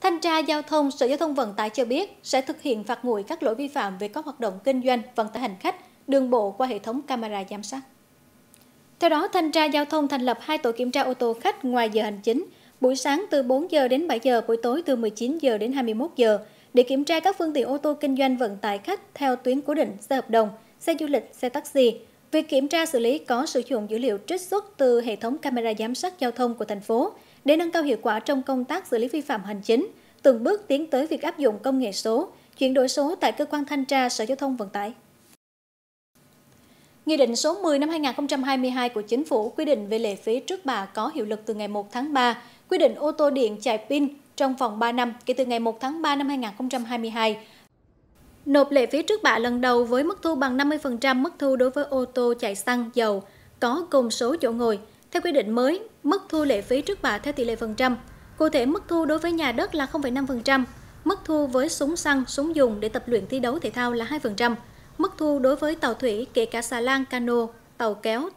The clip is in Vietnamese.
Thanh tra Giao thông Sở Giao thông Vận tải cho biết sẽ thực hiện phạt nguội các lỗi vi phạm về các hoạt động kinh doanh, vận tải hành khách, đường bộ qua hệ thống camera giám sát. Theo đó, Thanh tra Giao thông thành lập hai tổ kiểm tra ô tô khách ngoài giờ hành chính, buổi sáng từ 4 giờ đến 7 giờ, buổi tối từ 19 giờ đến 21 giờ để kiểm tra các phương tiện ô tô kinh doanh vận tải khách theo tuyến cố định, xe hợp đồng, xe du lịch, xe taxi, Việc kiểm tra xử lý có sử dụng dữ liệu trích xuất từ hệ thống camera giám sát giao thông của thành phố để nâng cao hiệu quả trong công tác xử lý vi phạm hành chính, từng bước tiến tới việc áp dụng công nghệ số, chuyển đổi số tại cơ quan thanh tra Sở Giao thông Vận tải. Nghị định số 10 năm 2022 của Chính phủ quy định về lệ phí trước bạ có hiệu lực từ ngày 1 tháng 3, quy định ô tô điện chạy pin trong vòng 3 năm kể từ ngày 1 tháng 3 năm 2022 Nộp lệ phí trước bạ lần đầu với mức thu bằng 50% mức thu đối với ô tô chạy xăng, dầu có cùng số chỗ ngồi. Theo quy định mới, mức thu lệ phí trước bạ theo tỷ lệ phần trăm. Cụ thể mức thu đối với nhà đất là 0,5%, mức thu với súng xăng súng dùng để tập luyện thi đấu thể thao là 2%, mức thu đối với tàu thủy kể cả xà lan, cano, tàu kéo,